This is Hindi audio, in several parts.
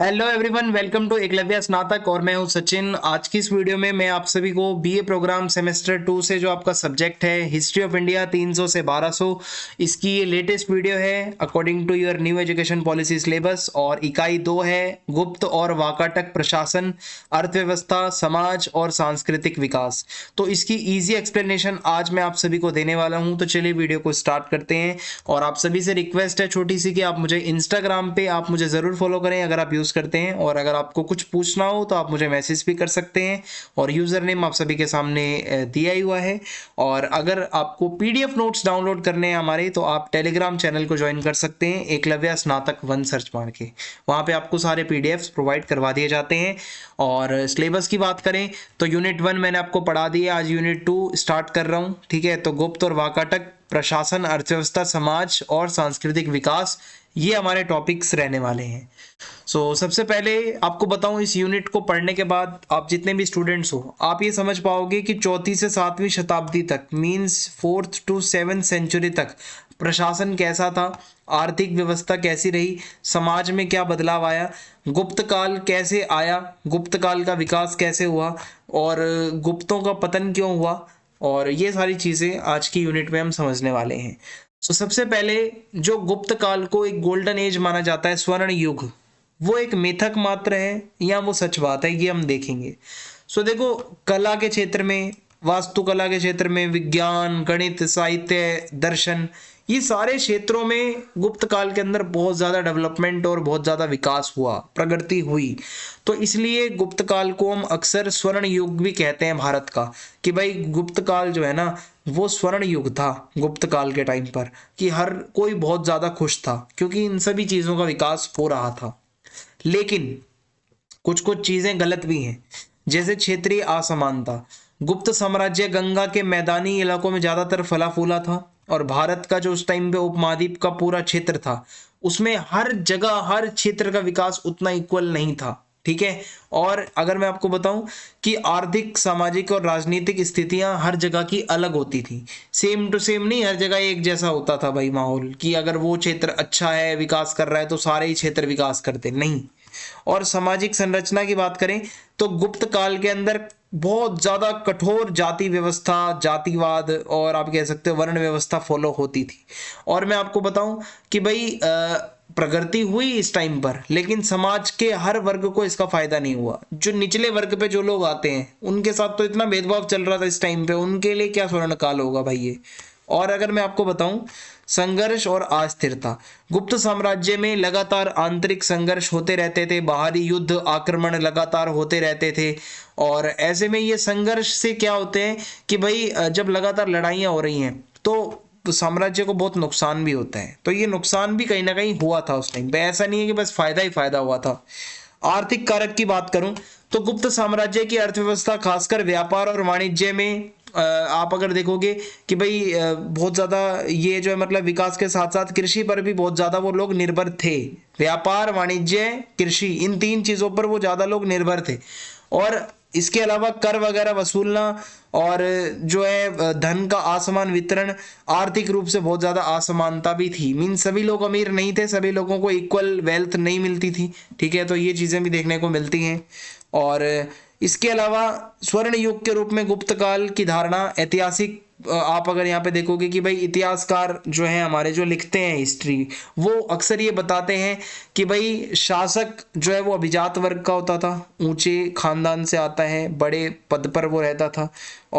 hello everyone welcome to Eklavya स्नातक और मैं हूं सचिन आज की इस वीडियो में मैं आप सभी को बीए प्रोग्राम सेमेस्टर टू से जो आपका सब्जेक्ट है हिस्ट्री ऑफ इंडिया 300 से 1200 इसकी ये लेटेस्ट वीडियो है according to your new education policy syllabus और इकाई दो है गुप्त और वाकाटक प्रशासन अर्थव्यवस्था समाज और सांस्कृतिक विकास तो इसकी ईजी एक्सप्लेनेशन आज मैं आप सभी को देने वाला हूँ तो चलिए वीडियो को स्टार्ट करते हैं और आप सभी से रिक्वेस्ट है छोटी सी कि आप मुझे इंस्टाग्राम पर आप मुझे ज़रूर फॉलो करें अगर आप यूज़ करते हैं और अगर आपको कुछ पूछना हो तो आप मुझे मैसेज भी कर सकते हैं और यूज़र नेम आप सभी के सामने दिया ही हुआ है और अगर आपको पीडीएफ नोट्स डाउनलोड करने हैं हमारे तो आप टेलीग्राम चैनल को ज्वाइन कर सकते हैं एकलव्य स्नातक वन सर्च मार के वहाँ पर आपको सारे पी प्रोवाइड करवा दिए जाते हैं और सिलेबस की बात करें तो यूनिट वन मैंने आपको पढ़ा दी आज यूनिट टू स्टार्ट कर रहा हूँ ठीक है तो गुप्त और वाकाटक प्रशासन अर्थव्यवस्था समाज और सांस्कृतिक विकास ये हमारे टॉपिक्स रहने वाले हैं सो so, सबसे पहले आपको बताऊं इस यूनिट को पढ़ने के बाद आप जितने भी स्टूडेंट्स हो आप ये समझ पाओगे कि चौथी से सातवीं शताब्दी तक means fourth to seven century तक प्रशासन कैसा था आर्थिक व्यवस्था कैसी रही समाज में क्या बदलाव आया गुप्त काल कैसे आया गुप्त काल का विकास कैसे हुआ और गुप्तों का पतन क्यों हुआ और ये सारी चीज़ें आज की यूनिट में हम समझने वाले हैं सो so, सबसे पहले जो गुप्त काल को एक गोल्डन एज माना जाता है स्वर्ण युग वो एक मिथक मात्र है या वो सच बात है ये हम देखेंगे सो so, देखो कला के क्षेत्र में वास्तुकला के क्षेत्र में विज्ञान गणित साहित्य दर्शन ये सारे क्षेत्रों में गुप्त काल के अंदर बहुत ज़्यादा डेवलपमेंट और बहुत ज़्यादा विकास हुआ प्रगति हुई तो इसलिए गुप्त काल को हम अक्सर स्वर्ण युग भी कहते हैं भारत का कि भाई गुप्त काल जो है ना वो स्वर्ण युग था गुप्त काल के टाइम पर कि हर कोई बहुत ज़्यादा खुश था क्योंकि इन सभी चीज़ों का विकास हो रहा था लेकिन कुछ कुछ चीज़ें गलत भी हैं जैसे क्षेत्रीय असमानता गुप्त साम्राज्य गंगा के मैदानी इलाकों में ज़्यादातर फला फूला था और भारत का जो उस टाइम पे उपमहाद्वीप का पूरा क्षेत्र था उसमें हर जगह हर क्षेत्र का विकास उतना इक्वल नहीं था ठीक है और अगर मैं आपको बताऊं कि आर्थिक सामाजिक और राजनीतिक स्थितियां हर जगह की अलग होती थी सेम टू सेम नहीं हर जगह एक जैसा होता था भाई माहौल कि अगर वो क्षेत्र अच्छा है विकास कर रहा है तो सारे ही क्षेत्र विकास करते नहीं और सामाजिक संरचना की बात करें तो गुप्त काल के अंदर बहुत ज़्यादा कठोर जाति व्यवस्था जातिवाद और आप कह सकते हो वर्ण व्यवस्था फॉलो होती थी और मैं आपको बताऊं कि भाई आ, प्रगति हुई इस टाइम पर लेकिन समाज के हर वर्ग को इसका फायदा नहीं हुआ जो निचले वर्ग पे जो लोग आते हैं उनके साथ तो इतना भेदभाव चल रहा था इस टाइम पे उनके लिए क्या स्वर्णकाल होगा भाई ये और अगर मैं आपको बताऊं संघर्ष और अस्थिरता गुप्त साम्राज्य में लगातार आंतरिक संघर्ष होते रहते थे बाहरी युद्ध आक्रमण लगातार होते रहते थे और ऐसे में ये संघर्ष से क्या होते हैं कि भाई जब लगातार लड़ाइयाँ हो रही हैं तो साम्राज्य को बहुत नुकसान भी होता है तो ये नुकसान भी कहीं ना कहीं हुआ था उस टाइम पर ऐसा नहीं है कि बस फायदा ही फायदा हुआ था आर्थिक कारक की बात करूं तो गुप्त साम्राज्य की अर्थव्यवस्था खासकर व्यापार और वाणिज्य में आप अगर देखोगे कि भाई बहुत ज़्यादा ये जो है मतलब विकास के साथ साथ कृषि पर भी बहुत ज़्यादा वो लोग निर्भर थे व्यापार वाणिज्य कृषि इन तीन चीज़ों पर वो ज़्यादा लोग निर्भर थे और इसके अलावा कर वगैरह वसूलना और जो है धन का आसमान वितरण आर्थिक रूप से बहुत ज़्यादा असमानता भी थी मीन सभी लोग अमीर नहीं थे सभी लोगों को इक्वल वेल्थ नहीं मिलती थी ठीक है तो ये चीज़ें भी देखने को मिलती हैं और इसके अलावा स्वर्ण युग के रूप में गुप्त काल की धारणा ऐतिहासिक आप अगर यहाँ पे देखोगे कि भाई इतिहासकार जो हैं हमारे जो लिखते हैं हिस्ट्री वो अक्सर ये बताते हैं कि भाई शासक जो है वो अभिजात वर्ग का होता था ऊंचे खानदान से आता है बड़े पद पर वो रहता था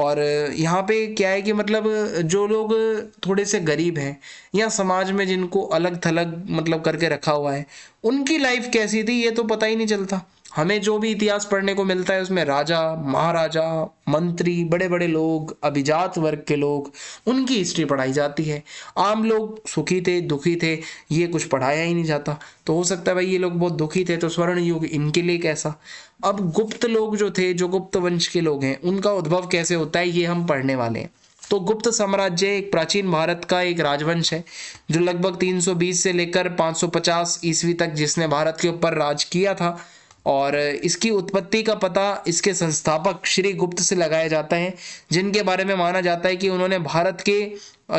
और यहाँ पे क्या है कि मतलब जो लोग थोड़े से गरीब हैं या समाज में जिनको अलग थलग मतलब करके रखा हुआ है उनकी लाइफ कैसी थी ये तो पता ही नहीं चलता हमें जो भी इतिहास पढ़ने को मिलता है उसमें राजा महाराजा मंत्री बड़े बड़े लोग अभिजात वर्ग के लोग उनकी हिस्ट्री पढ़ाई जाती है आम लोग सुखी थे दुखी थे ये कुछ पढ़ाया ही नहीं जाता तो हो सकता है भाई ये लोग बहुत दुखी थे तो स्वर्ण युग इनके लिए कैसा अब गुप्त लोग जो थे जो गुप्त वंश के लोग हैं उनका उद्भव कैसे होता है ये हम पढ़ने वाले हैं तो गुप्त साम्राज्य एक प्राचीन भारत का एक राजवंश है जो लगभग 320 से लेकर 550 ईस्वी तक जिसने भारत के ऊपर राज किया था और इसकी उत्पत्ति का पता इसके संस्थापक श्री गुप्त से लगाया जाता है जिनके बारे में माना जाता है कि उन्होंने भारत के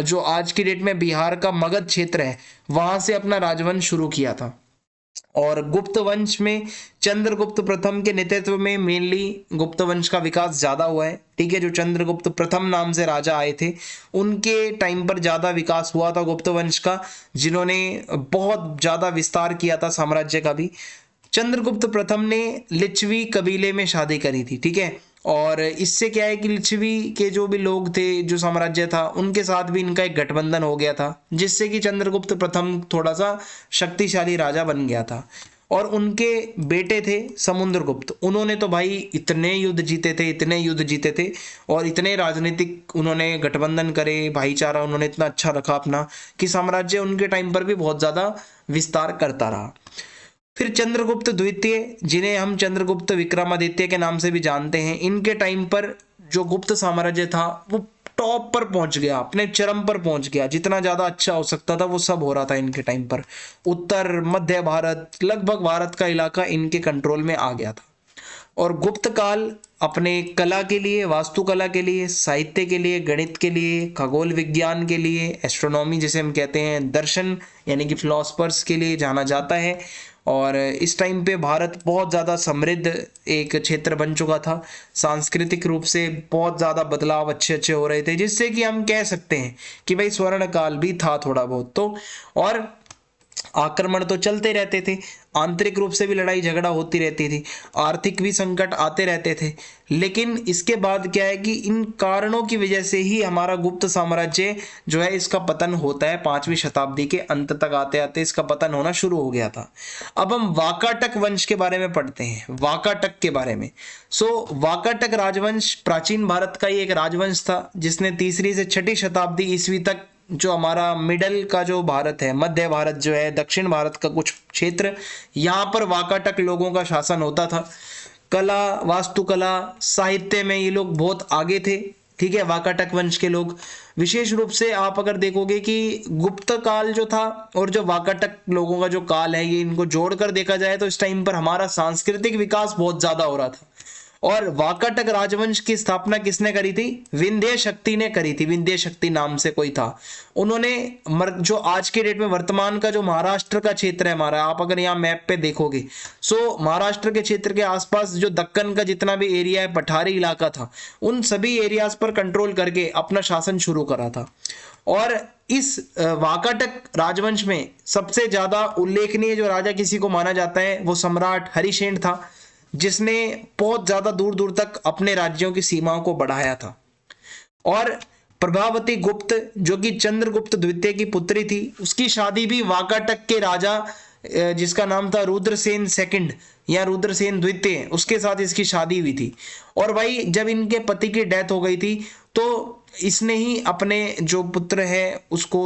जो आज की डेट में बिहार का मगध क्षेत्र है वहां से अपना राजवंश शुरू किया था और गुप्त वंश में चंद्रगुप्त प्रथम के नेतृत्व में मेनली गुप्त वंश का विकास ज़्यादा हुआ है ठीक है जो चंद्रगुप्त प्रथम नाम से राजा आए थे उनके टाइम पर ज़्यादा विकास हुआ था गुप्त वंश का जिन्होंने बहुत ज़्यादा विस्तार किया था साम्राज्य का भी चंद्रगुप्त प्रथम ने लिच्छवी कबीले में शादी करी थी ठीक है और इससे क्या है कि लिच्छवी के जो भी लोग थे जो साम्राज्य था उनके साथ भी इनका एक गठबंधन हो गया था जिससे कि चंद्रगुप्त प्रथम थोड़ा सा शक्तिशाली राजा बन गया था और उनके बेटे थे समुद्रगुप्त उन्होंने तो भाई इतने युद्ध जीते थे इतने युद्ध जीते थे और इतने राजनीतिक उन्होंने गठबंधन करे भाईचारा उन्होंने इतना अच्छा रखा अपना कि साम्राज्य उनके टाइम पर भी बहुत ज़्यादा विस्तार करता रहा फिर चंद्रगुप्त द्वितीय जिन्हें हम चंद्रगुप्त विक्रमादित्य के नाम से भी जानते हैं इनके टाइम पर जो गुप्त साम्राज्य था वो टॉप पर पहुंच गया अपने चरम पर पहुंच गया जितना ज़्यादा अच्छा हो सकता था वो सब हो रहा था इनके टाइम पर उत्तर मध्य भारत लगभग भारत का इलाका इनके कंट्रोल में आ गया था और गुप्त काल अपने कला के लिए वास्तुकला के लिए साहित्य के लिए गणित के लिए खगोल विज्ञान के लिए एस्ट्रोनॉमी जिसे हम कहते हैं दर्शन यानी कि फिलोसफर्स के लिए जाना जाता है और इस टाइम पे भारत बहुत ज़्यादा समृद्ध एक क्षेत्र बन चुका था सांस्कृतिक रूप से बहुत ज़्यादा बदलाव अच्छे अच्छे हो रहे थे जिससे कि हम कह सकते हैं कि भाई स्वर्ण काल भी था थोड़ा बहुत तो और आक्रमण तो चलते रहते थे आंतरिक रूप से भी लड़ाई झगड़ा होती रहती थी आर्थिक भी संकट आते रहते थे लेकिन इसके बाद क्या है कि इन कारणों की वजह से ही हमारा गुप्त साम्राज्य जो है इसका पतन होता है पांचवी शताब्दी के अंत तक आते आते इसका पतन होना शुरू हो गया था अब हम वाकाटक वंश के बारे में पढ़ते हैं वाकाटक के बारे में सो वाकाटक राजवंश प्राचीन भारत का ही एक राजवंश था जिसने तीसरी से छठी शताब्दी ईस्वी तक जो हमारा मिडल का जो भारत है मध्य भारत जो है दक्षिण भारत का कुछ क्षेत्र यहाँ पर वाकाटक लोगों का शासन होता था कला वास्तुकला साहित्य में ये लोग बहुत आगे थे ठीक है वाकाटक वंश के लोग विशेष रूप से आप अगर देखोगे कि गुप्त काल जो था और जो वाकाटक लोगों का जो काल है ये इनको जोड़कर देखा जाए तो इस टाइम पर हमारा सांस्कृतिक विकास बहुत ज़्यादा हो रहा था और वाकाटक राजवंश की स्थापना किसने करी थी विंध्य शक्ति ने करी थी विंध्य शक्ति नाम से कोई था उन्होंने जो आज के डेट में वर्तमान का जो महाराष्ट्र का क्षेत्र है हमारा आप अगर यहाँ मैप पे देखोगे सो महाराष्ट्र के क्षेत्र के आसपास जो दक्कन का जितना भी एरिया है पठारी इलाका था उन सभी एरियाज पर कंट्रोल करके अपना शासन शुरू करा था और इस वाकाटक राजवंश में सबसे ज्यादा उल्लेखनीय जो राजा किसी को माना जाता है वो सम्राट हरिशेन था जिसने बहुत ज़्यादा दूर दूर तक अपने राज्यों की सीमाओं को बढ़ाया था और प्रभावती गुप्त जो कि चंद्रगुप्त द्वितीय की पुत्री थी उसकी शादी भी वाकाटक के राजा जिसका नाम था रुद्रसेन सेकंड या रुद्रसेन द्वितीय उसके साथ इसकी शादी हुई थी और भाई जब इनके पति की डेथ हो गई थी तो इसने ही अपने जो पुत्र है उसको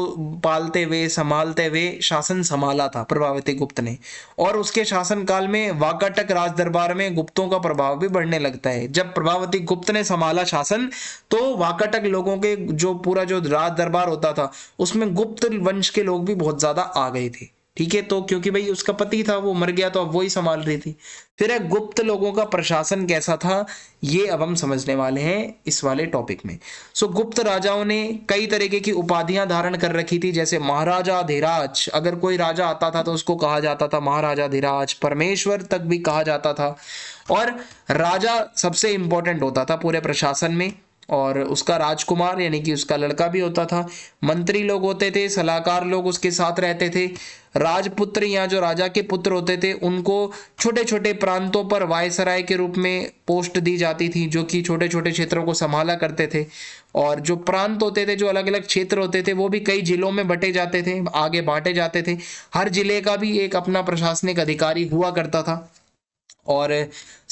पालते हुए संभालते हुए शासन संभाला था प्रभावती गुप्त ने और उसके शासन काल में वाकाटक राज दरबार में गुप्तों का प्रभाव भी बढ़ने लगता है जब प्रभावती गुप्त ने संभाला शासन तो वाकाटक लोगों के जो पूरा जो राज दरबार होता था उसमें गुप्त वंश के लोग भी बहुत ज्यादा आ गए थे ठीक है तो क्योंकि भाई उसका पति था वो मर गया तो अब वही संभाल रही थी फिर है गुप्त लोगों का प्रशासन कैसा था ये अब हम समझने वाले हैं इस वाले टॉपिक में सो गुप्त राजाओं ने कई तरीके की उपाधियां धारण कर रखी थी जैसे महाराजा धीराज अगर कोई राजा आता था तो उसको कहा जाता था महाराजा धीराज परमेश्वर तक भी कहा जाता था और राजा सबसे इंपॉर्टेंट होता था पूरे प्रशासन में और उसका राजकुमार यानी कि उसका लड़का भी होता था मंत्री लोग होते थे सलाहकार लोग उसके साथ रहते थे राजपुत्र या जो राजा के पुत्र होते थे उनको छोटे छोटे प्रांतों पर वायसराय के रूप में पोस्ट दी जाती थी जो कि छोटे छोटे क्षेत्रों को संभाला करते थे और जो प्रांत होते थे जो अलग अलग क्षेत्र होते थे वो भी कई जिलों में बटे जाते थे आगे बांटे जाते थे हर जिले का भी एक अपना प्रशासनिक अधिकारी हुआ करता था और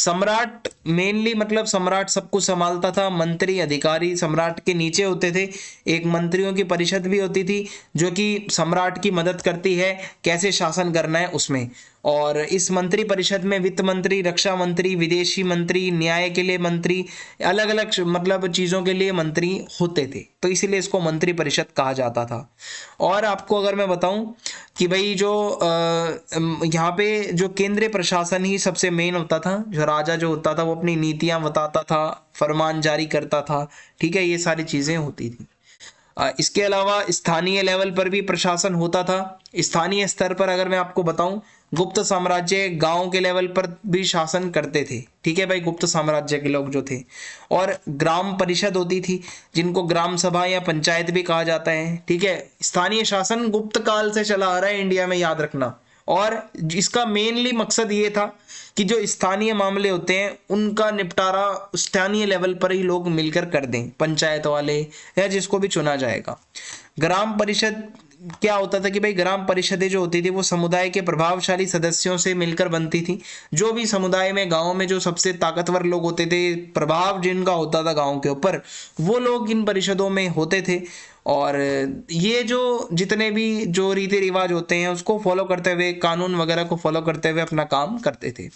सम्राट मेनली मतलब सम्राट सब कुछ संभालता था मंत्री अधिकारी सम्राट के नीचे होते थे एक मंत्रियों की परिषद भी होती थी जो कि सम्राट की मदद करती है कैसे शासन करना है उसमें और इस मंत्री परिषद में वित्त मंत्री रक्षा मंत्री विदेशी मंत्री न्याय के लिए मंत्री अलग अलग मतलब चीज़ों के लिए मंत्री होते थे तो इसीलिए इसको मंत्री परिषद कहा जाता था और आपको अगर मैं बताऊं कि भाई जो यहाँ पे जो केंद्रीय प्रशासन ही सबसे मेन होता था जो राजा जो होता था वो अपनी नीतियाँ बताता था फरमान जारी करता था ठीक है ये सारी चीज़ें होती थी इसके अलावा स्थानीय लेवल पर भी प्रशासन होता था स्थानीय स्तर पर अगर मैं आपको बताऊं गुप्त साम्राज्य गांव के लेवल पर भी शासन करते थे ठीक है भाई गुप्त साम्राज्य के लोग जो थे और ग्राम परिषद होती थी जिनको ग्राम सभा या पंचायत भी कहा जाता है ठीक है स्थानीय शासन गुप्त काल से चला आ रहा है इंडिया में याद रखना और इसका मेनली मकसद ये था कि जो स्थानीय मामले होते हैं उनका निपटारा स्थानीय लेवल पर ही लोग मिलकर कर दें पंचायत वाले या जिसको भी चुना जाएगा ग्राम परिषद क्या होता था कि भाई ग्राम परिषदें जो होती थी वो समुदाय के प्रभावशाली सदस्यों से मिलकर बनती थी जो भी समुदाय में गाँव में जो सबसे ताकतवर लोग होते थे प्रभाव जिनका होता था गाँव के ऊपर वो लोग इन परिषदों में होते थे और ये जो जितने भी जो रीति रिवाज होते हैं उसको फॉलो करते हुए कानून वगैरह को फॉलो करते हुए अपना काम करते थे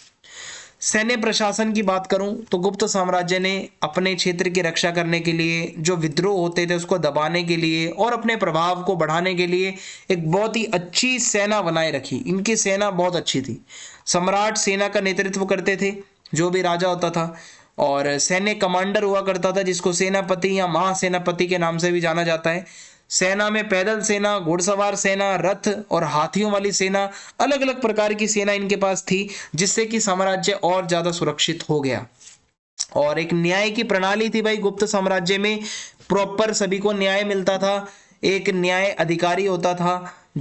सैन्य प्रशासन की बात करूं तो गुप्त साम्राज्य ने अपने क्षेत्र की रक्षा करने के लिए जो विद्रोह होते थे उसको दबाने के लिए और अपने प्रभाव को बढ़ाने के लिए एक बहुत ही अच्छी सेना बनाए रखी इनकी सेना बहुत अच्छी थी सम्राट सेना का नेतृत्व करते थे जो भी राजा होता था और सैन्य कमांडर हुआ करता था जिसको सेनापति या महासेनापति के नाम से भी जाना जाता है सेना में पैदल सेना घुड़सवार सेना रथ और हाथियों वाली सेना अलग अलग प्रकार की सेना इनके पास थी जिससे कि साम्राज्य और ज़्यादा सुरक्षित हो गया और एक न्याय की प्रणाली थी भाई गुप्त साम्राज्य में प्रॉपर सभी को न्याय मिलता था एक न्याय अधिकारी होता था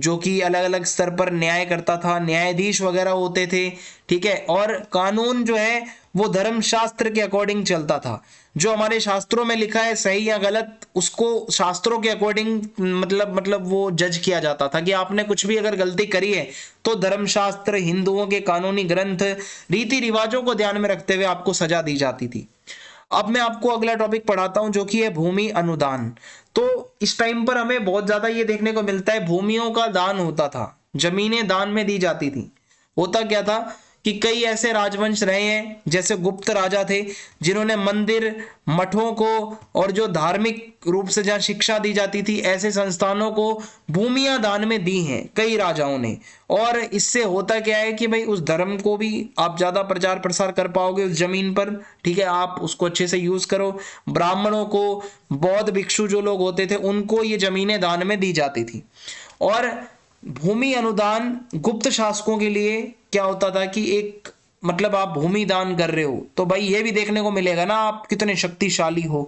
जो कि अलग अलग स्तर पर न्याय करता था न्यायाधीश वगैरह होते थे ठीक है और कानून जो है वो धर्मशास्त्र के अकॉर्डिंग चलता था जो हमारे शास्त्रों में लिखा है सही या गलत उसको शास्त्रों के अकॉर्डिंग मतलब मतलब वो जज किया जाता था कि आपने कुछ भी अगर गलती करी है तो धर्मशास्त्र हिंदुओं के कानूनी ग्रंथ रीति रिवाजों को ध्यान में रखते हुए आपको सजा दी जाती थी अब मैं आपको अगला टॉपिक पढ़ाता हूं जो कि है भूमि अनुदान तो इस टाइम पर हमें बहुत ज्यादा ये देखने को मिलता है भूमियों का दान होता था जमीने दान में दी जाती थी होता क्या था कि कई ऐसे राजवंश रहे हैं जैसे गुप्त राजा थे जिन्होंने मंदिर मठों को और जो धार्मिक रूप से जहाँ शिक्षा दी जाती थी ऐसे संस्थानों को भूमिया दान में दी हैं कई राजाओं ने और इससे होता क्या है कि भाई उस धर्म को भी आप ज़्यादा प्रचार प्रसार कर पाओगे उस ज़मीन पर ठीक है आप उसको अच्छे से यूज़ करो ब्राह्मणों को बौद्ध भिक्षु जो लोग होते थे उनको ये ज़मीनें दान में दी जाती थी और भूमि अनुदान गुप्त शासकों के लिए क्या होता था कि एक मतलब आप भूमि दान कर रहे हो तो भाई ये भी देखने को मिलेगा ना आप कितने शक्तिशाली हो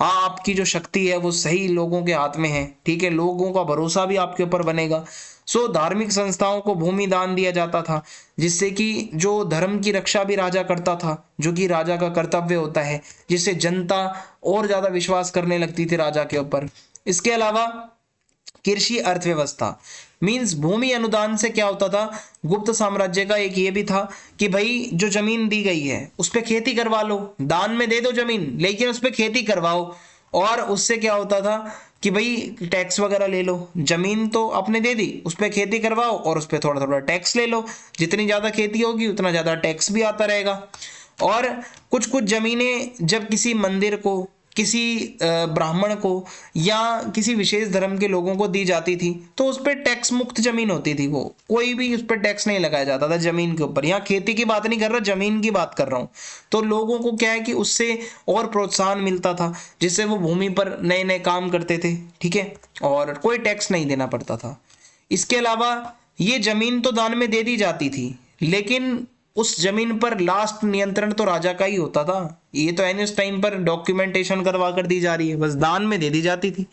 हाँ आपकी जो शक्ति है वो सही लोगों के हाथ में है ठीक है लोगों का भरोसा भी आपके ऊपर बनेगा सो धार्मिक संस्थाओं को भूमि दान दिया जाता था जिससे कि जो धर्म की रक्षा भी राजा करता था जो कि राजा का कर्तव्य होता है जिससे जनता और ज़्यादा विश्वास करने लगती थी राजा के ऊपर इसके अलावा कृषि अर्थव्यवस्था मींस भूमि अनुदान से क्या होता था गुप्त साम्राज्य का एक ये भी था कि भाई जो जमीन दी गई है उस पर खेती करवा लो दान में दे दो जमीन लेकिन उस पर खेती करवाओ और उससे क्या होता था कि भाई टैक्स वगैरह ले लो जमीन तो आपने दे दी उस पर खेती करवाओ और उस पर थोड़ा थोड़ा टैक्स ले लो जितनी ज़्यादा खेती होगी उतना ज़्यादा टैक्स भी आता रहेगा और कुछ कुछ ज़मीनें जब किसी मंदिर को किसी ब्राह्मण को या किसी विशेष धर्म के लोगों को दी जाती थी तो उस पर टैक्स मुक्त जमीन होती थी वो कोई भी उस पर टैक्स नहीं लगाया जाता था जमीन के ऊपर यहाँ खेती की बात नहीं कर रहा जमीन की बात कर रहा हूँ तो लोगों को क्या है कि उससे और प्रोत्साहन मिलता था जिससे वो भूमि पर नए नए काम करते थे ठीक है और कोई टैक्स नहीं देना पड़ता था इसके अलावा ये जमीन तो दान में दे दी जाती थी लेकिन उस जमीन पर लास्ट नियंत्रण तो राजा का ही होता था ये तो एन टाइम पर डॉक्यूमेंटेशन करवा कर दी जा रही है बस दान में दे दी जाती थी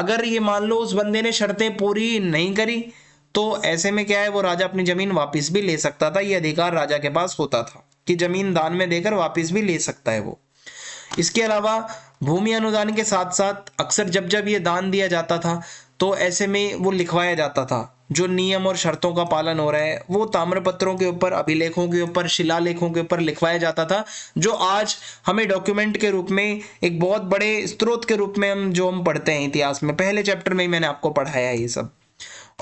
अगर ये मान लो उस बंदे ने शर्तें पूरी नहीं करी तो ऐसे में क्या है वो राजा अपनी जमीन वापस भी ले सकता था ये अधिकार राजा के पास होता था कि जमीन दान में देकर वापिस भी ले सकता है वो इसके अलावा भूमि अनुदान के साथ साथ अक्सर जब जब ये दान दिया जाता था तो ऐसे में वो लिखवाया जाता था जो नियम और शर्तों का पालन हो रहा है वो ताम्रपत्रों के ऊपर अभिलेखों के ऊपर शिलालेखों के ऊपर लिखवाया जाता था जो आज हमें डॉक्यूमेंट के रूप में एक बहुत बड़े स्रोत के रूप में हम जो हम पढ़ते हैं इतिहास में पहले चैप्टर में ही मैंने आपको पढ़ाया ये सब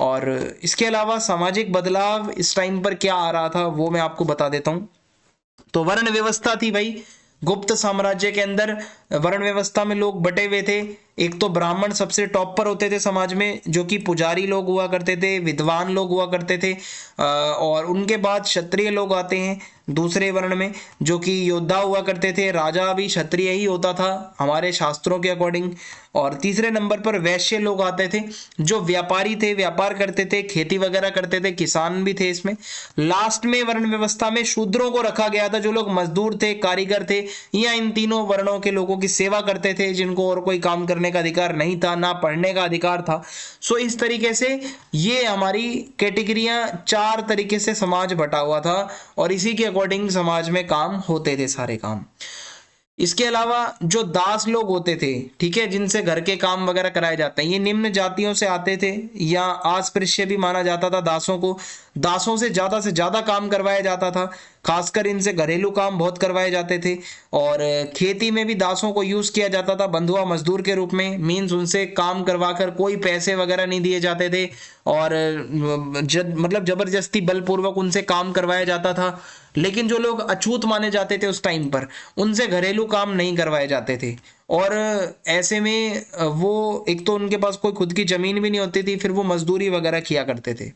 और इसके अलावा सामाजिक बदलाव इस टाइम पर क्या आ रहा था वो मैं आपको बता देता हूँ तो वर्ण व्यवस्था थी भाई गुप्त साम्राज्य के अंदर वर्ण व्यवस्था में लोग बटे हुए थे एक तो ब्राह्मण सबसे टॉप पर होते थे समाज में जो कि पुजारी लोग हुआ करते थे विद्वान लोग हुआ करते थे और उनके बाद क्षत्रिय लोग आते हैं दूसरे वर्ण में जो कि योद्धा हुआ करते थे राजा भी क्षत्रिय ही होता था हमारे शास्त्रों के अकॉर्डिंग और तीसरे नंबर पर वैश्य लोग आते थे जो व्यापारी थे व्यापार करते थे खेती वगैरह करते थे किसान भी थे इसमें लास्ट में वर्ण व्यवस्था में शूद्रों को रखा गया था जो लोग मजदूर थे कारीगर थे या इन तीनों वर्णों के लोगों की सेवा करते थे जिनको और कोई काम करने करने का अधिकार नहीं था ना पढ़ने का अधिकार था सो इस तरीके से ये हमारी कैटेगरियाँ चार तरीके से समाज बटा हुआ था और इसी के अकॉर्डिंग समाज में काम होते थे सारे काम इसके अलावा जो दास लोग होते थे ठीक है जिनसे घर के काम वगैरह कराए जाते हैं ये निम्न जातियों से आते थे या अस्पृश्य भी माना जाता था दासों को दासों से ज़्यादा से ज़्यादा काम करवाया जाता था खासकर इनसे घरेलू काम बहुत करवाए जाते थे और खेती में भी दासों को यूज़ किया जाता था बंधुआ मजदूर के रूप में मीन्स उनसे काम करवा कर कोई पैसे वगैरह नहीं दिए जाते थे और जब मतलब जबरदस्ती बलपूर्वक उनसे काम करवाया जाता था लेकिन जो लोग अछूत माने जाते थे उस टाइम पर उनसे घरेलू काम नहीं करवाए जाते थे और ऐसे में वो एक तो उनके पास कोई खुद की ज़मीन भी नहीं होती थी फिर वो मजदूरी वगैरह किया करते थे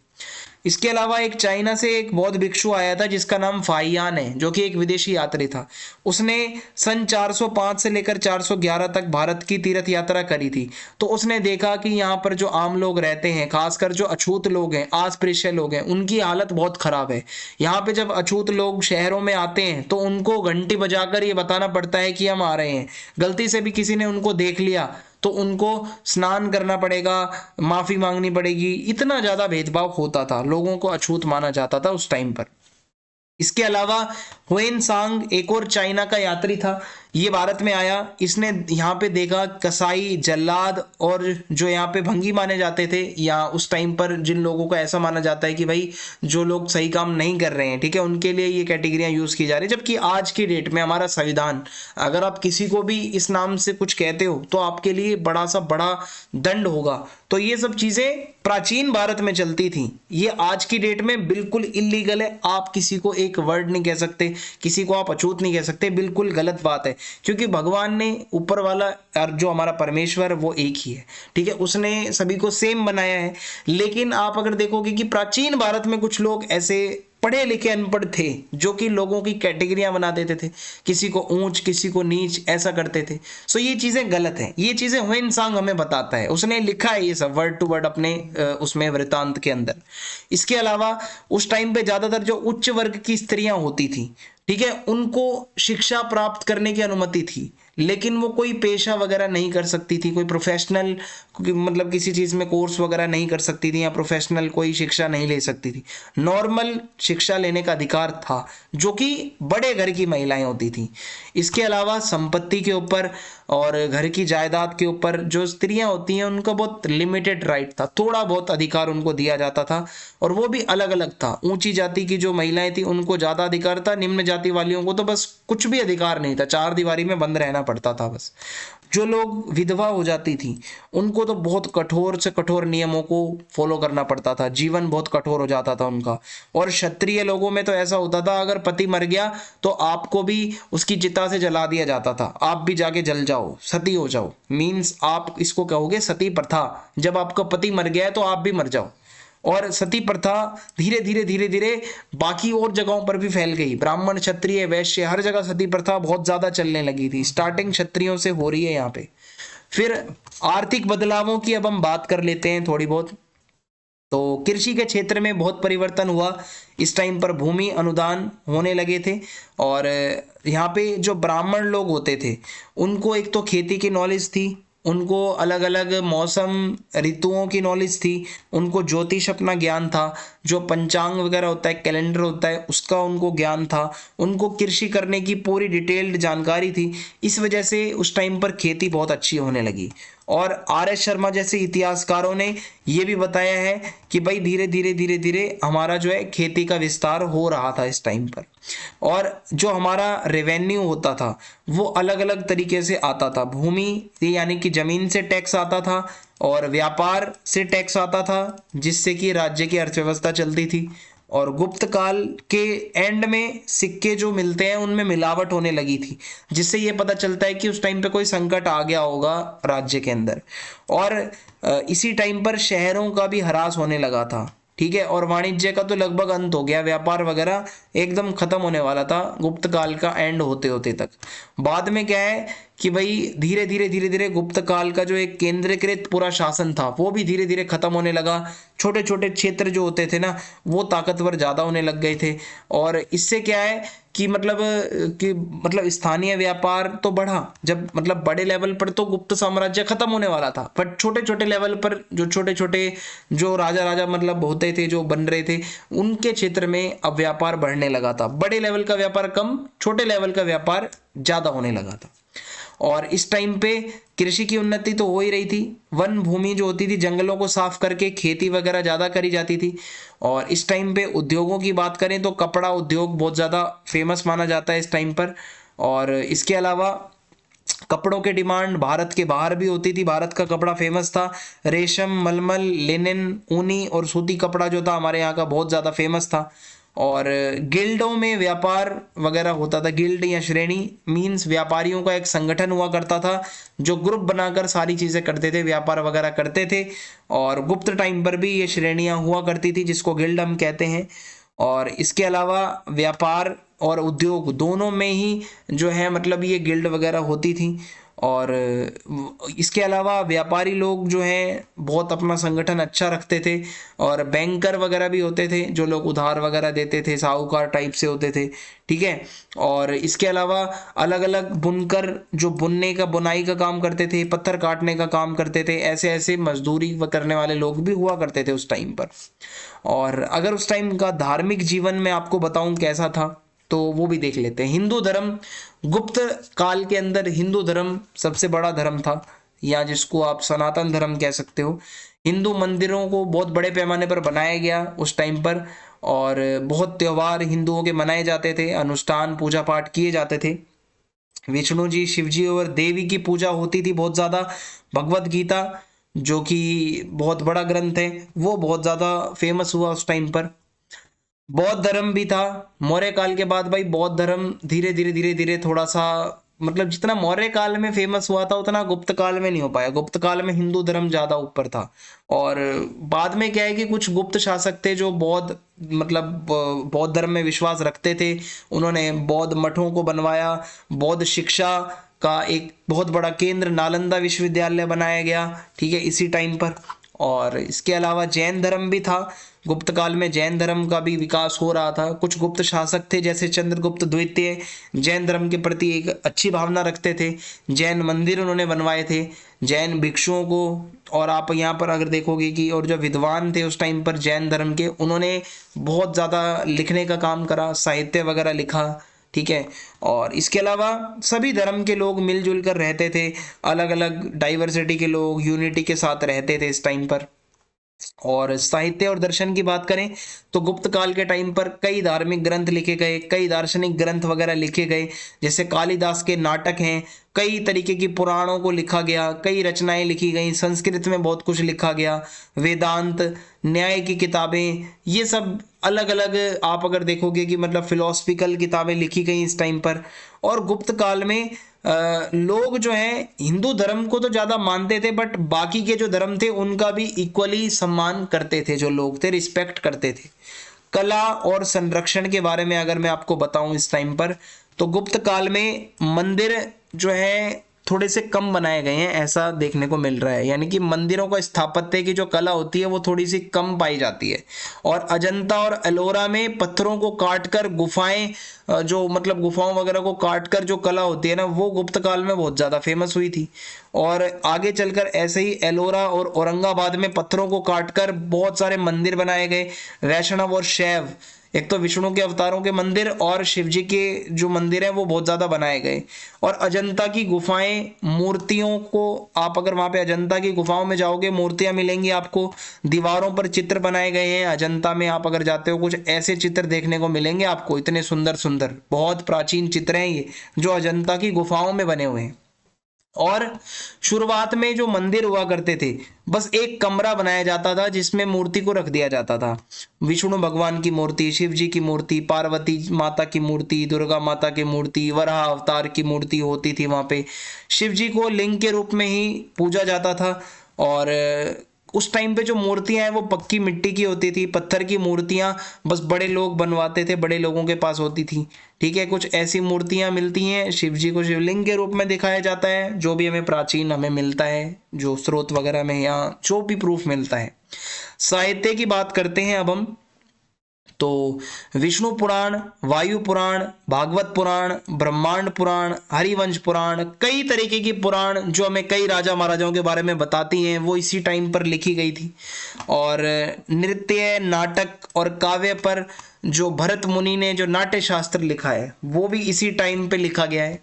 इसके अलावा एक चाइना से एक बौद्ध भिक्षु आया था जिसका नाम फाइयान है जो कि एक विदेशी यात्री था उसने सन 405 से लेकर 411 तक भारत की तीर्थ यात्रा करी थी तो उसने देखा कि यहाँ पर जो आम लोग रहते हैं खासकर जो अछूत लोग हैं आसपृश्य लोग हैं उनकी हालत बहुत ख़राब है यहाँ पे जब अछूत लोग शहरों में आते हैं तो उनको घंटी बजाकर ये बताना पड़ता है कि हम आ रहे हैं गलती से भी किसी ने उनको देख लिया तो उनको स्नान करना पड़ेगा माफ़ी मांगनी पड़ेगी इतना ज़्यादा भेदभाव होता था लोगों को अछूत माना जाता था उस टाइम पर इसके अलावा हुएन सांग एक और चाइना का यात्री था ये भारत में आया इसने यहाँ पे देखा कसाई जल्लाद और जो यहाँ पे भंगी माने जाते थे या उस टाइम पर जिन लोगों को ऐसा माना जाता है कि भाई जो लोग सही काम नहीं कर रहे हैं ठीक है उनके लिए ये कैटेगरियाँ यूज़ की जा रही है जबकि आज की डेट में हमारा संविधान अगर आप किसी को भी इस नाम से कुछ कहते हो तो आपके लिए बड़ा सा बड़ा दंड होगा तो ये सब चीज़ें प्राचीन भारत में चलती थी ये आज की डेट में बिल्कुल इलीगल है आप किसी को एक वर्ड नहीं कह सकते किसी को आप अछूत नहीं कह सकते बिल्कुल गलत बात है क्योंकि भगवान ने ऊपर वाला और जो हमारा परमेश्वर वो एक ही है ठीक है उसने सभी को सेम बनाया है लेकिन आप अगर देखोगे कि प्राचीन भारत में कुछ लोग ऐसे पढ़े लिखे अनपढ़ थे जो कि लोगों की कैटेगरियां बना देते थे किसी को ऊंच किसी को नीच ऐसा करते थे सो ये चीज़ें गलत हैं ये चीज़ें हुन सांग हमें बताता है उसने लिखा है ये सब वर्ड टू वर्ड अपने उसमें वृतांत के अंदर इसके अलावा उस टाइम पे ज़्यादातर जो उच्च वर्ग की स्त्रियां होती थी ठीक है उनको शिक्षा प्राप्त करने की अनुमति थी लेकिन वो कोई पेशा वगैरह नहीं कर सकती थी कोई प्रोफेशनल मतलब किसी चीज़ में कोर्स वगैरह नहीं कर सकती थी या प्रोफेशनल कोई शिक्षा नहीं ले सकती थी नॉर्मल शिक्षा लेने का अधिकार था जो कि बड़े घर की महिलाएं होती थी इसके अलावा संपत्ति के ऊपर और घर की जायदाद के ऊपर जो स्त्रियां होती हैं उनका बहुत लिमिटेड राइट था थोड़ा बहुत अधिकार उनको दिया जाता था और वो भी अलग अलग था ऊंची जाति की जो महिलाएं थी उनको ज़्यादा अधिकार था निम्न जाति वालियों को तो बस कुछ भी अधिकार नहीं था चार दीवारी में बंद रहना पड़ता था बस जो लोग विधवा हो जाती थी उनको तो बहुत कठोर से कठोर नियमों को फॉलो करना पड़ता था जीवन बहुत कठोर हो जाता था उनका और क्षत्रिय लोगों में तो ऐसा होता था अगर पति मर गया तो आपको भी उसकी चिता से जला दिया जाता था आप भी जाके जल जाओ सती हो जाओ मीन्स आप इसको कहोगे सती प्रथा जब आपका पति मर गया है तो आप भी मर जाओ और सती प्रथा धीरे धीरे धीरे धीरे बाकी और जगहों पर भी फैल गई ब्राह्मण क्षत्रिय वैश्य हर जगह सती प्रथा बहुत ज़्यादा चलने लगी थी स्टार्टिंग क्षत्रियों से हो रही है यहाँ पे फिर आर्थिक बदलावों की अब हम बात कर लेते हैं थोड़ी बहुत तो कृषि के क्षेत्र में बहुत परिवर्तन हुआ इस टाइम पर भूमि अनुदान होने लगे थे और यहाँ पे जो ब्राह्मण लोग होते थे उनको एक तो खेती की नॉलेज थी उनको अलग अलग मौसम ऋतुओं की नॉलेज थी उनको ज्योतिष अपना ज्ञान था जो पंचांग वगैरह होता है कैलेंडर होता है उसका उनको ज्ञान था उनको कृषि करने की पूरी डिटेल्ड जानकारी थी इस वजह से उस टाइम पर खेती बहुत अच्छी होने लगी और आर एस शर्मा जैसे इतिहासकारों ने ये भी बताया है कि भाई धीरे धीरे धीरे धीरे हमारा जो है खेती का विस्तार हो रहा था इस टाइम पर और जो हमारा रेवेन्यू होता था वो अलग अलग तरीके से आता था भूमि यानी कि ज़मीन से टैक्स आता था और व्यापार से टैक्स आता था जिससे कि राज्य की अर्थव्यवस्था चलती थी और गुप्त काल के एंड में सिक्के जो मिलते हैं उनमें मिलावट होने लगी थी जिससे ये पता चलता है कि उस टाइम पे कोई संकट आ गया होगा राज्य के अंदर और इसी टाइम पर शहरों का भी हरास होने लगा था ठीक है और वाणिज्य का तो लगभग अंत हो गया व्यापार वगैरह एकदम खत्म होने वाला था गुप्त काल का एंड होते होते तक बाद में क्या है कि भाई धीरे धीरे धीरे धीरे गुप्त काल का जो एक केंद्रीकृत पूरा शासन था वो भी धीरे धीरे ख़त्म होने लगा छोटे छोटे क्षेत्र जो होते थे ना वो ताकतवर ज़्यादा होने लग गए थे और इससे क्या है कि मतलब कि मतलब स्थानीय व्यापार तो बढ़ा जब मतलब बड़े लेवल पर तो गुप्त साम्राज्य खत्म होने वाला था बट छोटे छोटे लेवल पर जो छोटे छोटे जो राजा राजा मतलब होते थे जो बन रहे थे उनके क्षेत्र में अब व्यापार बढ़ने लगा था बड़े लेवल का व्यापार कम छोटे लेवल का व्यापार ज़्यादा होने लगा था और इस टाइम पे कृषि की उन्नति तो हो ही रही थी वन भूमि जो होती थी जंगलों को साफ करके खेती वगैरह ज़्यादा करी जाती थी और इस टाइम पे उद्योगों की बात करें तो कपड़ा उद्योग बहुत ज़्यादा फेमस माना जाता है इस टाइम पर और इसके अलावा कपड़ों के डिमांड भारत के बाहर भी होती थी भारत का कपड़ा फेमस था रेशम मलमल लेनिन ऊनी और सूती कपड़ा जो था हमारे यहाँ का बहुत ज़्यादा फेमस था और गिल्डों में व्यापार वगैरह होता था गिल्ड या श्रेणी मीन्स व्यापारियों का एक संगठन हुआ करता था जो ग्रुप बनाकर सारी चीज़ें करते थे व्यापार वगैरह करते थे और गुप्त टाइम पर भी ये श्रेणियाँ हुआ करती थी जिसको गिल्ड हम कहते हैं और इसके अलावा व्यापार और उद्योग दोनों में ही जो है मतलब ये गिल्ड वगैरह होती थी और इसके अलावा व्यापारी लोग जो हैं बहुत अपना संगठन अच्छा रखते थे और बैंकर वगैरह भी होते थे जो लोग उधार वगैरह देते थे साहूकार टाइप से होते थे ठीक है और इसके अलावा अलग अलग बुनकर जो बुनने का बुनाई का काम करते थे पत्थर काटने का काम करते थे ऐसे ऐसे मजदूरी करने वाले लोग भी हुआ करते थे उस टाइम पर और अगर उस टाइम का धार्मिक जीवन में आपको बताऊं कैसा था तो वो भी देख लेते हैं हिंदू धर्म गुप्त काल के अंदर हिंदू धर्म सबसे बड़ा धर्म था या जिसको आप सनातन धर्म कह सकते हो हिंदू मंदिरों को बहुत बड़े पैमाने पर बनाया गया उस टाइम पर और बहुत त्यौहार हिंदुओं के मनाए जाते थे अनुष्ठान पूजा पाठ किए जाते थे विष्णु जी शिव जी और देवी की पूजा होती थी बहुत ज़्यादा भगवत गीता जो कि बहुत बड़ा ग्रंथ है वो बहुत ज़्यादा फेमस हुआ उस टाइम पर बौद्ध धर्म भी था मौर्य काल के बाद भाई बौद्ध धर्म धीरे धीरे धीरे धीरे थोड़ा सा मतलब जितना मौर्य काल में फेमस हुआ था उतना गुप्त काल में नहीं हो पाया गुप्त काल में हिंदू धर्म ज़्यादा ऊपर था और बाद में क्या है कि कुछ गुप्त शासक थे जो बौद्ध मतलब बौद्ध धर्म में विश्वास रखते थे उन्होंने बौद्ध मठों को बनवाया बौद्ध शिक्षा का एक बहुत बड़ा केंद्र नालंदा विश्वविद्यालय बनाया गया ठीक है इसी टाइम पर और इसके अलावा जैन धर्म भी था गुप्त काल में जैन धर्म का भी विकास हो रहा था कुछ गुप्त शासक थे जैसे चंद्रगुप्त द्वितीय जैन धर्म के प्रति एक अच्छी भावना रखते थे जैन मंदिर उन्होंने बनवाए थे जैन भिक्षुओं को और आप यहाँ पर अगर देखोगे कि और जो विद्वान थे उस टाइम पर जैन धर्म के उन्होंने बहुत ज़्यादा लिखने का काम करा साहित्य वगैरह लिखा ठीक है और इसके अलावा सभी धर्म के लोग मिलजुल कर रहते थे अलग अलग डाइवर्सिटी के लोग यूनिटी के साथ रहते थे इस टाइम पर और साहित्य और दर्शन की बात करें तो गुप्त काल के टाइम पर कई धार्मिक ग्रंथ लिखे गए कई दार्शनिक ग्रंथ वगैरह लिखे गए जैसे कालिदास के नाटक हैं कई तरीके की पुराणों को लिखा गया कई रचनाएं लिखी गई संस्कृत में बहुत कुछ लिखा गया वेदांत न्याय की किताबें ये सब अलग अलग आप अगर देखोगे कि मतलब फिलोसफिकल किताबें लिखी गई इस टाइम पर और गुप्त काल में लोग जो हैं हिंदू धर्म को तो ज़्यादा मानते थे बट बाकी के जो धर्म थे उनका भी इक्वली सम्मान करते थे जो लोग थे रिस्पेक्ट करते थे कला और संरक्षण के बारे में अगर मैं आपको बताऊं इस टाइम पर तो गुप्त काल में मंदिर जो है थोड़े से कम बनाए गए हैं ऐसा देखने को मिल रहा है यानी कि मंदिरों का स्थापत्य की जो कला होती है वो थोड़ी सी कम पाई जाती है और अजंता और अलोरा में पत्थरों को काट कर गुफाएं जो मतलब गुफाओं वगैरह को काट कर जो कला होती है ना वो गुप्त काल में बहुत ज़्यादा फेमस हुई थी और आगे चलकर ऐसे ही एलोरा और औरंगाबाद में पत्थरों को काट कर बहुत सारे मंदिर बनाए गए वैष्णव और शैव एक तो विष्णु के अवतारों के मंदिर और शिव जी के जो मंदिर हैं वो बहुत ज़्यादा बनाए गए और अजंता की गुफाएं मूर्तियों को आप अगर वहाँ पे अजंता की गुफाओं में जाओगे मूर्तियाँ मिलेंगी आपको दीवारों पर चित्र बनाए गए हैं अजंता में आप अगर जाते हो कुछ ऐसे चित्र देखने को मिलेंगे आपको इतने सुंदर सुंदर बहुत प्राचीन चित्र हैं ये जो अजंता की गुफाओं में बने हुए हैं और शुरुआत में जो मंदिर हुआ करते थे बस एक कमरा बनाया जाता था जिसमें मूर्ति को रख दिया जाता था विष्णु भगवान की मूर्ति शिव जी की मूर्ति पार्वती माता की मूर्ति दुर्गा माता की मूर्ति वराह अवतार की मूर्ति होती थी वहां पे शिव जी को लिंग के रूप में ही पूजा जाता था और उस टाइम पे जो मूर्तियां हैं वो पक्की मिट्टी की होती थी पत्थर की मूर्तियां बस बड़े लोग बनवाते थे बड़े लोगों के पास होती थी ठीक है कुछ ऐसी मूर्तियां मिलती हैं शिव जी को शिवलिंग के रूप में दिखाया जाता है जो भी हमें प्राचीन हमें मिलता है जो स्रोत वगैरह में या जो भी प्रूफ मिलता है साहित्य की बात करते हैं अब हम तो विष्णु पुराण वायु पुराण भागवत पुराण ब्रह्मांड पुराण हरिवंश पुराण कई तरीके की पुराण जो हमें कई राजा महाराजाओं के बारे में बताती हैं वो इसी टाइम पर लिखी गई थी और नृत्य नाटक और काव्य पर जो भरत मुनि ने जो नाट्य शास्त्र लिखा है वो भी इसी टाइम पे लिखा गया है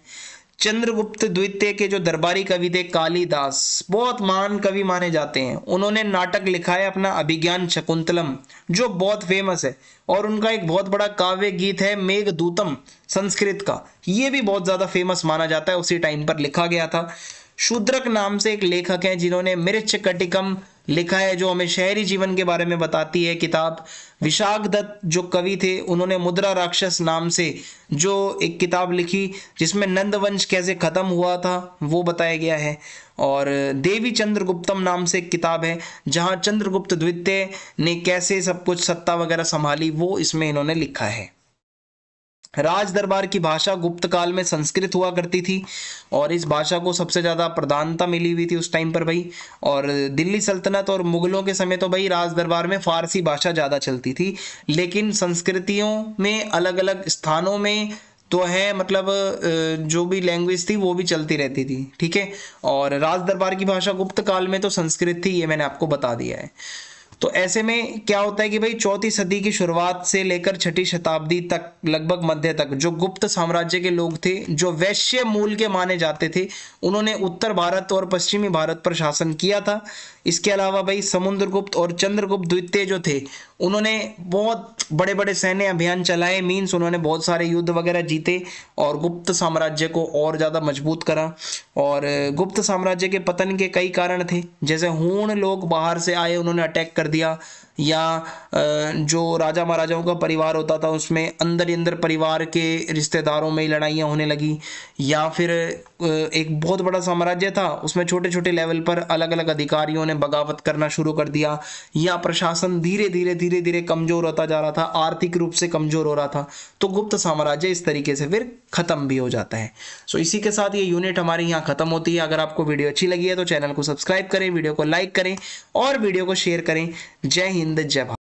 चंद्रगुप्त द्वितीय के जो दरबारी कवि थे कालीदास बहुत महान कवि माने जाते हैं उन्होंने नाटक लिखा है अपना अभिज्ञान शकुंतलम जो बहुत फेमस है और उनका एक बहुत बड़ा काव्य गीत है मेघदूतम संस्कृत का ये भी बहुत ज़्यादा फेमस माना जाता है उसी टाइम पर लिखा गया था शूद्रक नाम से एक लेखक हैं जिन्होंने मिर्च कटिकम लिखा है जो हमें शहरी जीवन के बारे में बताती है किताब विशाख दत्त जो कवि थे उन्होंने मुद्रा राक्षस नाम से जो एक किताब लिखी जिसमें नंदवंश कैसे ख़त्म हुआ था वो बताया गया है और देवी चंद्रगुप्तम नाम से एक किताब है जहाँ चंद्रगुप्त द्वितीय ने कैसे सब कुछ सत्ता वगैरह संभाली वो इसमें इन्होंने लिखा है राज दरबार की भाषा गुप्त काल में संस्कृत हुआ करती थी और इस भाषा को सबसे ज़्यादा प्रधानता मिली हुई थी उस टाइम पर भाई और दिल्ली सल्तनत और मुगलों के समय तो भाई राज दरबार में फारसी भाषा ज़्यादा चलती थी लेकिन संस्कृतियों में अलग अलग स्थानों में तो है मतलब जो भी लैंग्वेज थी वो भी चलती रहती थी ठीक है और राज दरबार की भाषा गुप्त काल में तो संस्कृत थी ये मैंने आपको बता दिया है तो ऐसे में क्या होता है कि भाई चौथी सदी की शुरुआत से लेकर छठी शताब्दी तक लगभग मध्य तक जो गुप्त साम्राज्य के लोग थे जो वैश्य मूल के माने जाते थे उन्होंने उत्तर भारत और पश्चिमी भारत पर शासन किया था इसके अलावा भाई समुद्रगुप्त और चंद्रगुप्त द्वितीय जो थे उन्होंने बहुत बड़े बड़े सैन्य अभियान चलाए मीन्स उन्होंने बहुत सारे युद्ध वगैरह जीते और गुप्त साम्राज्य को और ज़्यादा मजबूत करा और गुप्त साम्राज्य के पतन के कई कारण थे जैसे हूण लोग बाहर से आए उन्होंने अटैक कर दिया या जो राजा महाराजाओं का परिवार होता था उसमें अंदर ही अंदर परिवार के रिश्तेदारों में लड़ाइयाँ होने लगी या फिर एक बहुत बड़ा साम्राज्य था उसमें छोटे छोटे लेवल पर अलग अलग अधिकारियों ने बगावत करना शुरू कर दिया या प्रशासन धीरे धीरे धीरे धीरे कमजोर होता जा रहा था आर्थिक रूप से कमजोर हो रहा था तो गुप्त साम्राज्य इस तरीके से फिर खत्म भी हो जाता है सो इसी के साथ ये यूनिट हमारी यहाँ खत्म होती है अगर आपको वीडियो अच्छी लगी है तो चैनल को सब्सक्राइब करें वीडियो को लाइक करें और वीडियो को शेयर करें जय हिंद जय भारत